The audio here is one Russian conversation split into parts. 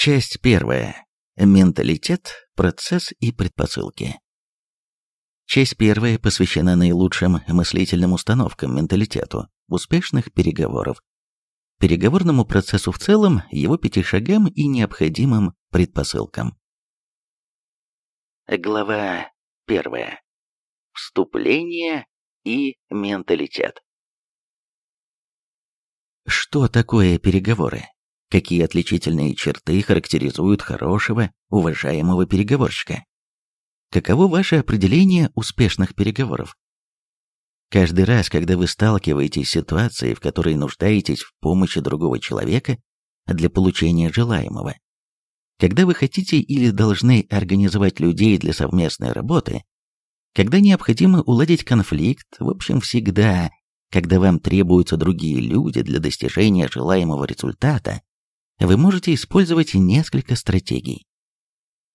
Часть первая. Менталитет, процесс и предпосылки. Часть первая посвящена наилучшим мыслительным установкам, менталитету, успешных переговоров, переговорному процессу в целом, его пяти шагам и необходимым предпосылкам. Глава первая. Вступление и менталитет. Что такое переговоры? Какие отличительные черты характеризуют хорошего, уважаемого переговорщика? Каково ваше определение успешных переговоров? Каждый раз, когда вы сталкиваетесь с ситуацией, в которой нуждаетесь в помощи другого человека для получения желаемого, когда вы хотите или должны организовать людей для совместной работы, когда необходимо уладить конфликт, в общем, всегда, когда вам требуются другие люди для достижения желаемого результата, вы можете использовать несколько стратегий.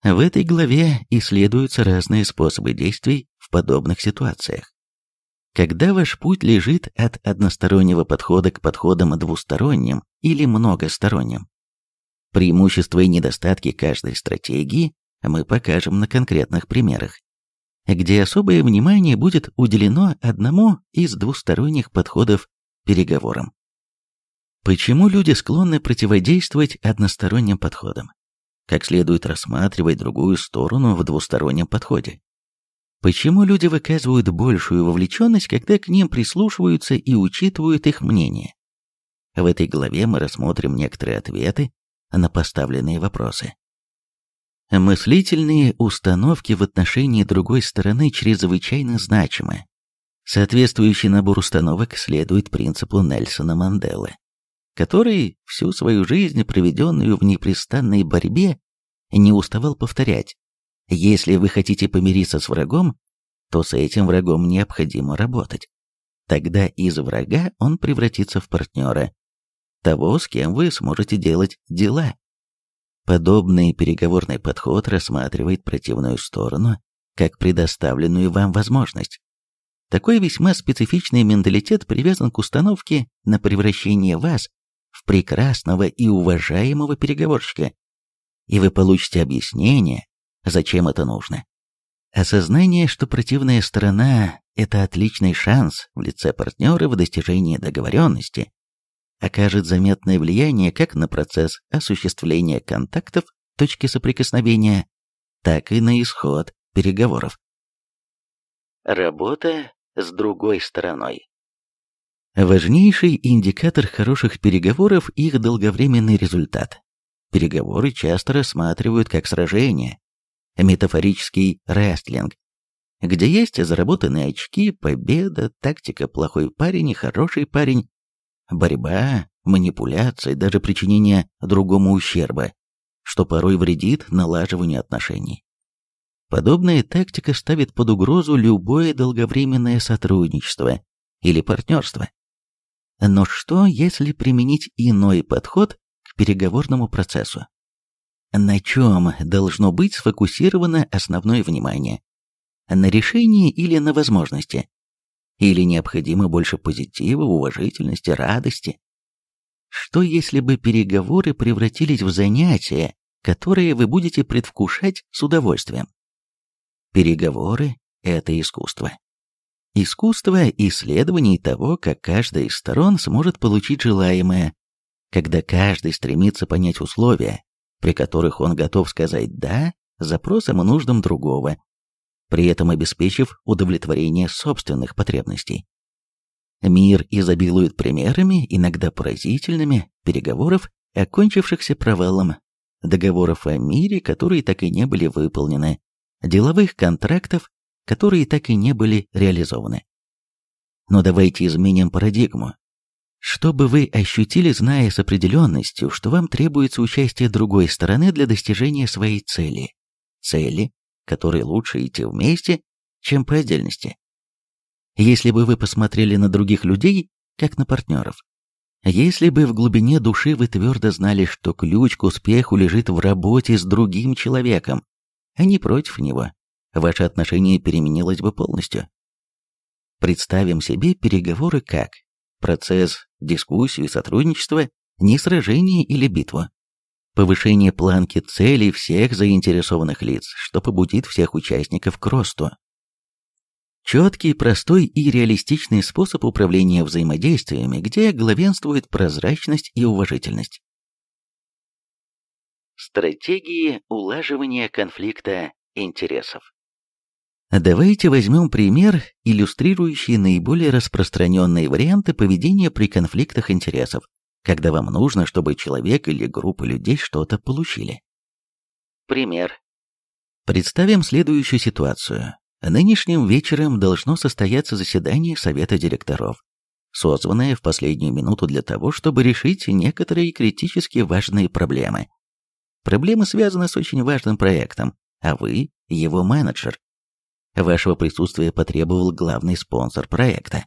В этой главе исследуются разные способы действий в подобных ситуациях. Когда ваш путь лежит от одностороннего подхода к подходам двусторонним или многосторонним, преимущества и недостатки каждой стратегии мы покажем на конкретных примерах, где особое внимание будет уделено одному из двусторонних подходов переговорам. Почему люди склонны противодействовать односторонним подходам? Как следует рассматривать другую сторону в двустороннем подходе? Почему люди выказывают большую вовлеченность, когда к ним прислушиваются и учитывают их мнение? В этой главе мы рассмотрим некоторые ответы на поставленные вопросы. Мыслительные установки в отношении другой стороны чрезвычайно значимы. Соответствующий набор установок следует принципу Нельсона Манделы который всю свою жизнь, проведенную в непрестанной борьбе, не уставал повторять «Если вы хотите помириться с врагом, то с этим врагом необходимо работать. Тогда из врага он превратится в партнера, того, с кем вы сможете делать дела». Подобный переговорный подход рассматривает противную сторону как предоставленную вам возможность. Такой весьма специфичный менталитет привязан к установке на превращение вас в прекрасного и уважаемого переговорщика, и вы получите объяснение, зачем это нужно. Осознание, что противная сторона – это отличный шанс в лице партнера в достижении договоренности, окажет заметное влияние как на процесс осуществления контактов, точки соприкосновения, так и на исход переговоров. Работа с другой стороной. Важнейший индикатор хороших переговоров – их долговременный результат. Переговоры часто рассматривают как сражение, метафорический рестлинг, где есть заработанные очки, победа, тактика «плохой парень» и «хороший парень», борьба, манипуляции, даже причинение другому ущерба, что порой вредит налаживанию отношений. Подобная тактика ставит под угрозу любое долговременное сотрудничество или партнерство. Но что, если применить иной подход к переговорному процессу? На чем должно быть сфокусировано основное внимание? На решении или на возможности? Или необходимо больше позитива, уважительности, радости? Что если бы переговоры превратились в занятия, которые вы будете предвкушать с удовольствием? Переговоры – это искусство. Искусство исследований того, как каждая из сторон сможет получить желаемое, когда каждый стремится понять условия, при которых он готов сказать «да» запросам и нуждам другого, при этом обеспечив удовлетворение собственных потребностей. Мир изобилует примерами, иногда поразительными, переговоров, окончившихся провалом, договоров о мире, которые так и не были выполнены, деловых контрактов, которые так и не были реализованы. Но давайте изменим парадигму. Чтобы вы ощутили, зная с определенностью, что вам требуется участие другой стороны для достижения своей цели. Цели, которые лучше идти вместе, чем по отдельности. Если бы вы посмотрели на других людей, как на партнеров. Если бы в глубине души вы твердо знали, что ключ к успеху лежит в работе с другим человеком, а не против него, ваше отношение переменилось бы полностью. Представим себе переговоры как процесс дискуссии, и сотрудничества, не сражение или битву. Повышение планки целей всех заинтересованных лиц, что побудит всех участников к росту. Четкий, простой и реалистичный способ управления взаимодействиями, где главенствует прозрачность и уважительность. Стратегии улаживания конфликта интересов а давайте возьмем пример, иллюстрирующий наиболее распространенные варианты поведения при конфликтах интересов, когда вам нужно, чтобы человек или группа людей что-то получили. Пример. Представим следующую ситуацию. Нынешним вечером должно состояться заседание Совета директоров, созванное в последнюю минуту для того, чтобы решить некоторые критически важные проблемы. Проблемы связаны с очень важным проектом, а вы – его менеджер. Вашего присутствия потребовал главный спонсор проекта.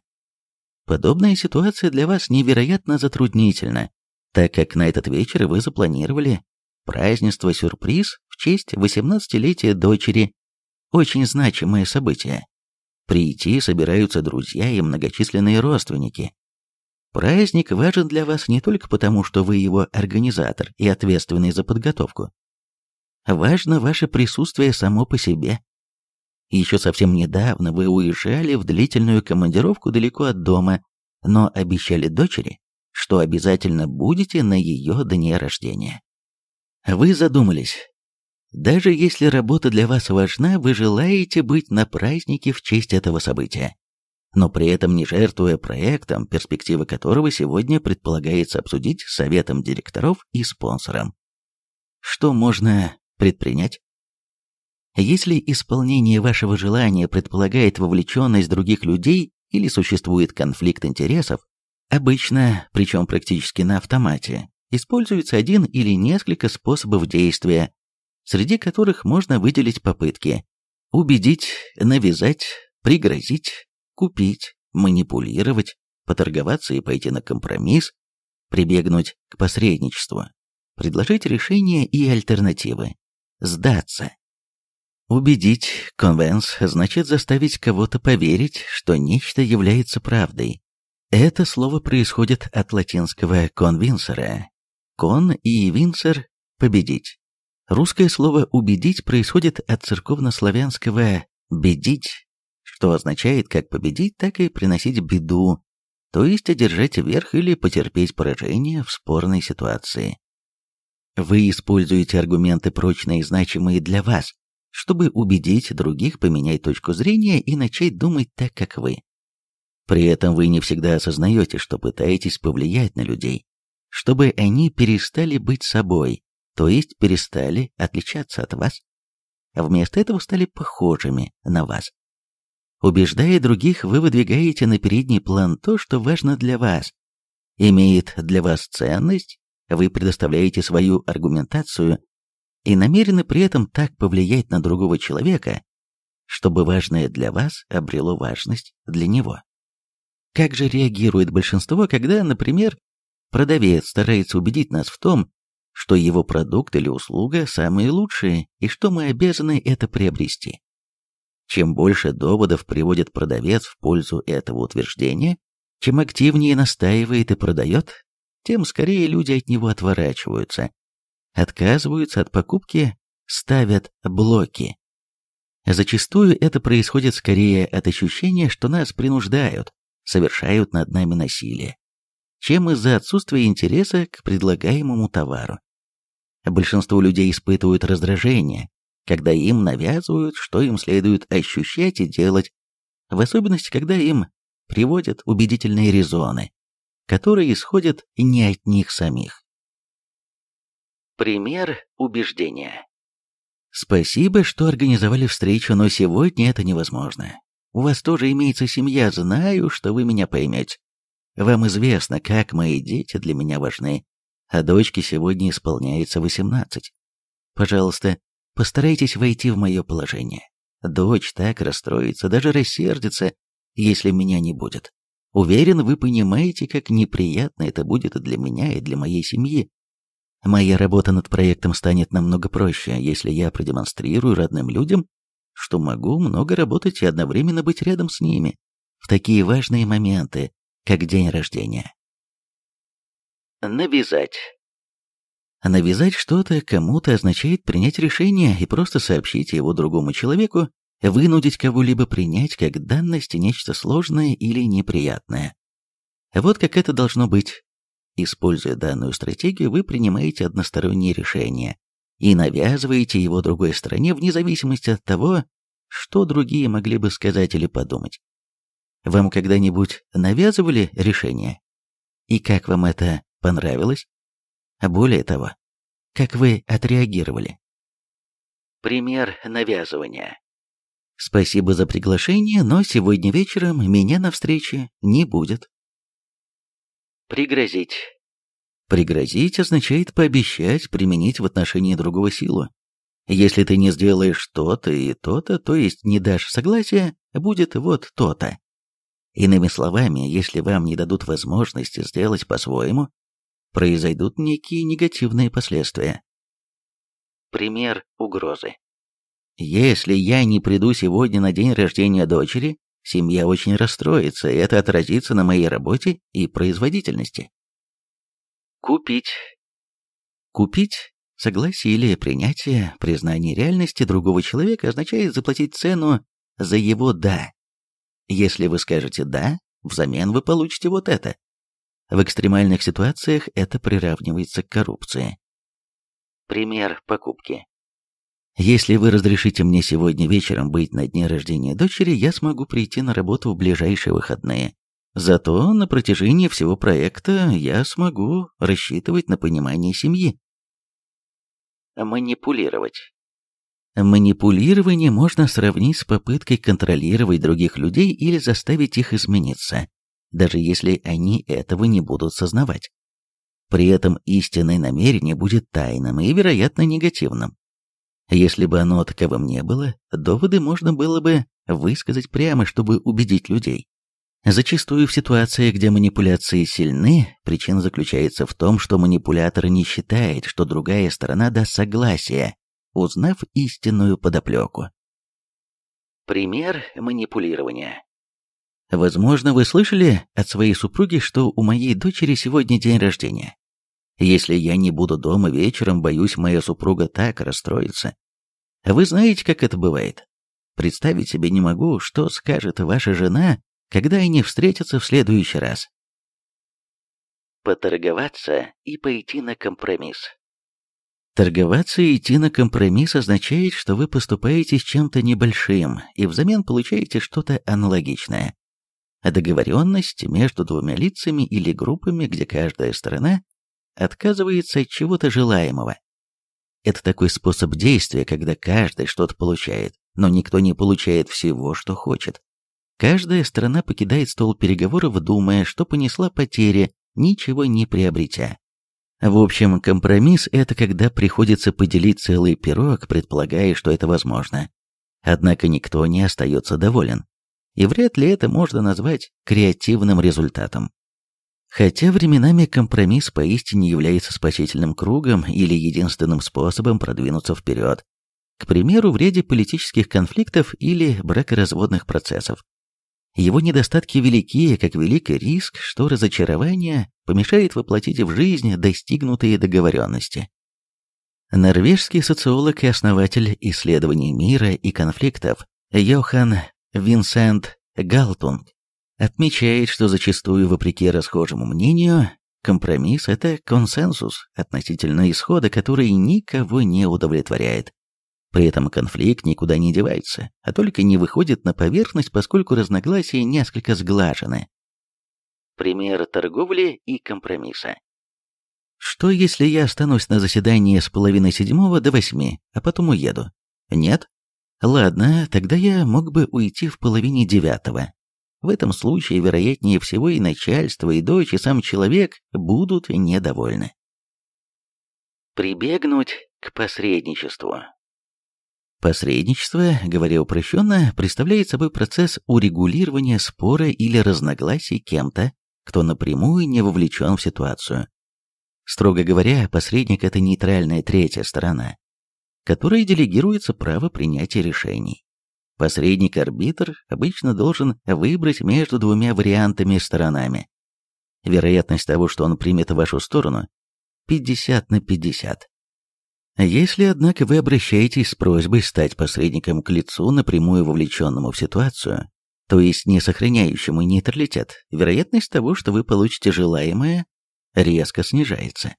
Подобная ситуация для вас невероятно затруднительна, так как на этот вечер вы запланировали празднество-сюрприз в честь 18-летия дочери. Очень значимое событие. Прийти собираются друзья и многочисленные родственники. Праздник важен для вас не только потому, что вы его организатор и ответственный за подготовку. Важно ваше присутствие само по себе. Еще совсем недавно вы уезжали в длительную командировку далеко от дома, но обещали дочери, что обязательно будете на ее дне рождения. Вы задумались. Даже если работа для вас важна, вы желаете быть на празднике в честь этого события, но при этом не жертвуя проектом, перспективы которого сегодня предполагается обсудить с советом директоров и спонсором. Что можно предпринять? Если исполнение вашего желания предполагает вовлеченность других людей или существует конфликт интересов, обычно, причем практически на автомате, используется один или несколько способов действия, среди которых можно выделить попытки убедить, навязать, пригрозить, купить, манипулировать, поторговаться и пойти на компромисс, прибегнуть к посредничеству, предложить решения и альтернативы, сдаться, Убедить, convince – значит заставить кого-то поверить, что нечто является правдой. Это слово происходит от латинского «конвинсера». «Кон» и «винсер» — «победить». Русское слово «убедить» происходит от церковнославянского «бедить», что означает как победить, так и приносить беду, то есть одержать верх или потерпеть поражение в спорной ситуации. Вы используете аргументы прочные и значимые для вас, чтобы убедить других поменять точку зрения и начать думать так, как вы. При этом вы не всегда осознаете, что пытаетесь повлиять на людей, чтобы они перестали быть собой, то есть перестали отличаться от вас. а Вместо этого стали похожими на вас. Убеждая других, вы выдвигаете на передний план то, что важно для вас, имеет для вас ценность, вы предоставляете свою аргументацию и намерены при этом так повлиять на другого человека, чтобы важное для вас обрело важность для него. Как же реагирует большинство, когда, например, продавец старается убедить нас в том, что его продукт или услуга самые лучшие и что мы обязаны это приобрести? Чем больше доводов приводит продавец в пользу этого утверждения, чем активнее настаивает и продает, тем скорее люди от него отворачиваются, отказываются от покупки, ставят блоки. Зачастую это происходит скорее от ощущения, что нас принуждают, совершают над нами насилие, чем из-за отсутствия интереса к предлагаемому товару. Большинство людей испытывают раздражение, когда им навязывают, что им следует ощущать и делать, в особенности, когда им приводят убедительные резоны, которые исходят не от них самих. Пример убеждения. Спасибо, что организовали встречу, но сегодня это невозможно. У вас тоже имеется семья, знаю, что вы меня поймете. Вам известно, как мои дети для меня важны, а дочке сегодня исполняется 18. Пожалуйста, постарайтесь войти в мое положение. Дочь так расстроится, даже рассердится, если меня не будет. Уверен, вы понимаете, как неприятно это будет и для меня, и для моей семьи. Моя работа над проектом станет намного проще, если я продемонстрирую родным людям, что могу много работать и одновременно быть рядом с ними в такие важные моменты, как день рождения. Навязать. Навязать что-то кому-то означает принять решение и просто сообщить его другому человеку, вынудить кого-либо принять как данность нечто сложное или неприятное. Вот как это должно быть. Используя данную стратегию, вы принимаете одностороннее решение и навязываете его другой стороне вне зависимости от того, что другие могли бы сказать или подумать. Вам когда-нибудь навязывали решение? И как вам это понравилось? А более того, как вы отреагировали? Пример навязывания. Спасибо за приглашение, но сегодня вечером меня на встрече не будет. Пригрозить. Пригрозить означает пообещать применить в отношении другого силу. Если ты не сделаешь то-то и то-то, то есть не дашь согласия, будет вот то-то. Иными словами, если вам не дадут возможности сделать по-своему, произойдут некие негативные последствия. Пример угрозы. Если я не приду сегодня на день рождения дочери, Семья очень расстроится, и это отразится на моей работе и производительности. Купить. Купить согласие или принятие, признание реальности другого человека означает заплатить цену за его «да». Если вы скажете «да», взамен вы получите вот это. В экстремальных ситуациях это приравнивается к коррупции. Пример покупки. Если вы разрешите мне сегодня вечером быть на дне рождения дочери, я смогу прийти на работу в ближайшие выходные. Зато на протяжении всего проекта я смогу рассчитывать на понимание семьи. Манипулировать. Манипулирование можно сравнить с попыткой контролировать других людей или заставить их измениться, даже если они этого не будут сознавать. При этом истинное намерение будет тайным и, вероятно, негативным. Если бы оно таковым не было, доводы можно было бы высказать прямо, чтобы убедить людей. Зачастую в ситуации, где манипуляции сильны, причина заключается в том, что манипулятор не считает, что другая сторона даст согласие, узнав истинную подоплеку. Пример манипулирования. Возможно, вы слышали от своей супруги, что у моей дочери сегодня день рождения. Если я не буду дома вечером, боюсь, моя супруга так расстроится. Вы знаете, как это бывает? Представить себе не могу, что скажет ваша жена, когда они встретятся в следующий раз. Поторговаться и пойти на компромисс. Торговаться и идти на компромисс означает, что вы поступаете с чем-то небольшим и взамен получаете что-то аналогичное. Договоренность между двумя лицами или группами, где каждая сторона отказывается от чего-то желаемого. Это такой способ действия, когда каждый что-то получает, но никто не получает всего, что хочет. Каждая страна покидает стол переговоров, думая, что понесла потери, ничего не приобретя. В общем, компромисс – это когда приходится поделить целый пирог, предполагая, что это возможно. Однако никто не остается доволен. И вряд ли это можно назвать креативным результатом. Хотя временами компромисс поистине является спасительным кругом или единственным способом продвинуться вперед, к примеру, в ряде политических конфликтов или бракоразводных процессов. Его недостатки велики, как велик риск, что разочарование помешает воплотить в жизнь достигнутые договоренности. Норвежский социолог и основатель исследований мира и конфликтов Йохан Винсент Галтунг отмечает, что зачастую, вопреки расхожему мнению, компромисс – это консенсус относительно исхода, который никого не удовлетворяет. При этом конфликт никуда не девается, а только не выходит на поверхность, поскольку разногласия несколько сглажены. Пример торговли и компромисса. Что если я останусь на заседании с половины седьмого до восьми, а потом уеду? Нет? Ладно, тогда я мог бы уйти в половине девятого, в этом случае, вероятнее всего, и начальство, и дочь, и сам человек будут недовольны. Прибегнуть к посредничеству. Посредничество, говоря упрощенно, представляет собой процесс урегулирования спора или разногласий кем-то, кто напрямую не вовлечен в ситуацию. Строго говоря, посредник – это нейтральная третья сторона, которая делегируется право принятия решений. Посредник-арбитр обычно должен выбрать между двумя вариантами сторонами. Вероятность того, что он примет вашу сторону, 50 на 50. Если, однако, вы обращаетесь с просьбой стать посредником к лицу, напрямую вовлеченному в ситуацию, то есть не сохраняющему нейтралитет, вероятность того, что вы получите желаемое, резко снижается.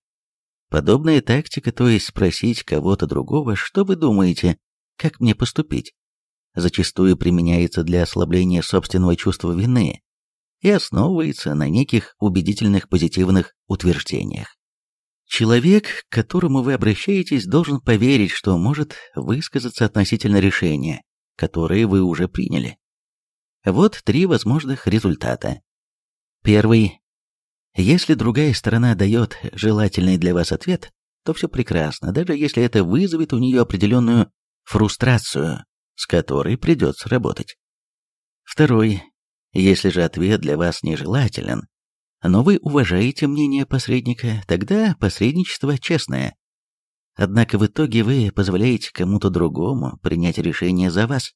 Подобная тактика, то есть спросить кого-то другого, что вы думаете, как мне поступить, зачастую применяется для ослабления собственного чувства вины и основывается на неких убедительных позитивных утверждениях. Человек, к которому вы обращаетесь, должен поверить, что может высказаться относительно решения, которое вы уже приняли. Вот три возможных результата. Первый. Если другая сторона дает желательный для вас ответ, то все прекрасно, даже если это вызовет у нее определенную фрустрацию с которой придется работать. Второй. Если же ответ для вас нежелателен, но вы уважаете мнение посредника, тогда посредничество честное. Однако в итоге вы позволяете кому-то другому принять решение за вас.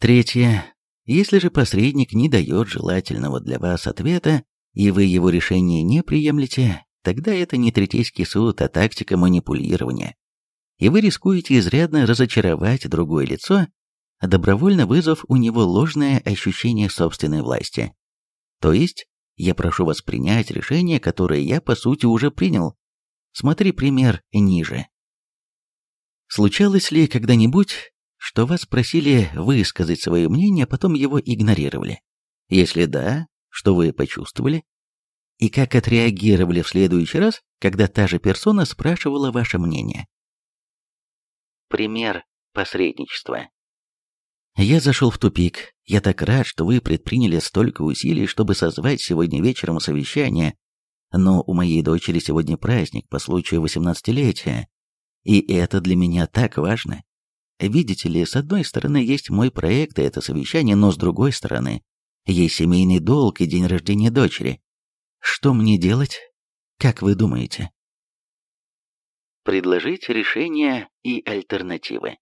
Третье. Если же посредник не дает желательного для вас ответа, и вы его решение не приемлете, тогда это не третейский суд, а тактика манипулирования и вы рискуете изрядно разочаровать другое лицо, добровольно вызвав у него ложное ощущение собственной власти. То есть, я прошу вас принять решение, которое я, по сути, уже принял. Смотри пример ниже. Случалось ли когда-нибудь, что вас просили высказать свое мнение, а потом его игнорировали? Если да, что вы почувствовали? И как отреагировали в следующий раз, когда та же персона спрашивала ваше мнение? пример посредничества. Я зашел в тупик. Я так рад, что вы предприняли столько усилий, чтобы созвать сегодня вечером совещание. Но у моей дочери сегодня праздник по случаю восемнадцатилетия, И это для меня так важно. Видите ли, с одной стороны есть мой проект и это совещание, но с другой стороны есть семейный долг и день рождения дочери. Что мне делать? Как вы думаете? предложить решения и альтернативы.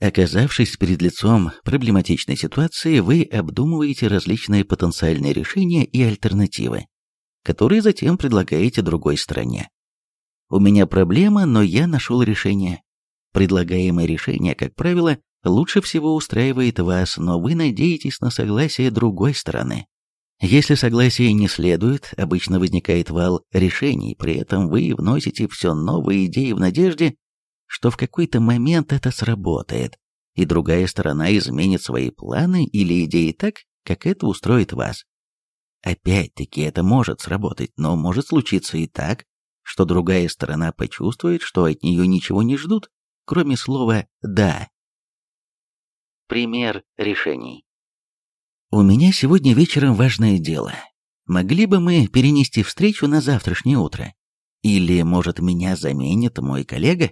Оказавшись перед лицом проблематичной ситуации, вы обдумываете различные потенциальные решения и альтернативы, которые затем предлагаете другой стороне. У меня проблема, но я нашел решение. Предлагаемое решение, как правило, лучше всего устраивает вас, но вы надеетесь на согласие другой стороны. Если согласия не следует, обычно возникает вал решений, при этом вы вносите все новые идеи в надежде, что в какой-то момент это сработает, и другая сторона изменит свои планы или идеи так, как это устроит вас. Опять-таки это может сработать, но может случиться и так, что другая сторона почувствует, что от нее ничего не ждут, кроме слова «да». Пример решений. «У меня сегодня вечером важное дело. Могли бы мы перенести встречу на завтрашнее утро? Или, может, меня заменит мой коллега?»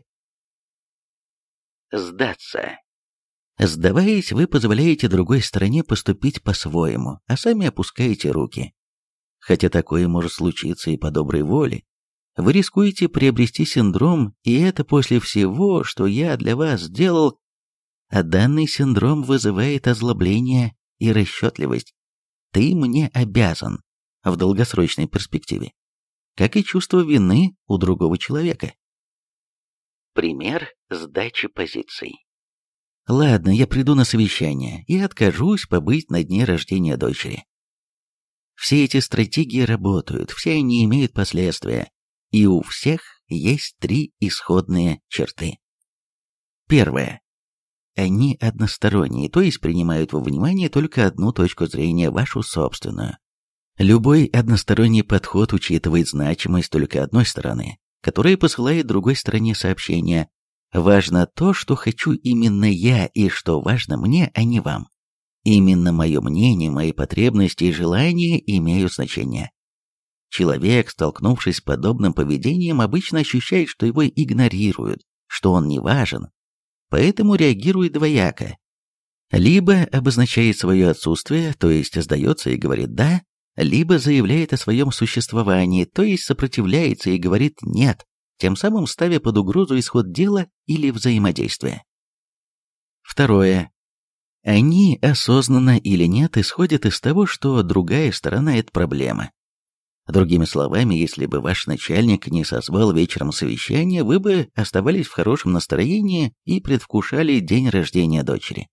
Сдаться. Сдаваясь, вы позволяете другой стороне поступить по-своему, а сами опускаете руки. Хотя такое может случиться и по доброй воле. Вы рискуете приобрести синдром, и это после всего, что я для вас сделал, а данный синдром вызывает озлобление и расчетливость. Ты мне обязан в долгосрочной перспективе, как и чувство вины у другого человека. Пример сдачи позиций. Ладно, я приду на совещание и откажусь побыть на дне рождения дочери. Все эти стратегии работают, все они имеют последствия, и у всех есть три исходные черты. Первое. Они односторонние, то есть принимают во внимание только одну точку зрения, вашу собственную. Любой односторонний подход учитывает значимость только одной стороны, которая посылает другой стороне сообщение «Важно то, что хочу именно я и что важно мне, а не вам». Именно мое мнение, мои потребности и желания имеют значение. Человек, столкнувшись с подобным поведением, обычно ощущает, что его игнорируют, что он не важен, поэтому реагирует двояко. Либо обозначает свое отсутствие, то есть сдается и говорит «да», либо заявляет о своем существовании, то есть сопротивляется и говорит «нет», тем самым ставя под угрозу исход дела или взаимодействия. Второе. Они, осознанно или нет, исходят из того, что другая сторона – это проблема, Другими словами, если бы ваш начальник не созвал вечером совещание, вы бы оставались в хорошем настроении и предвкушали день рождения дочери.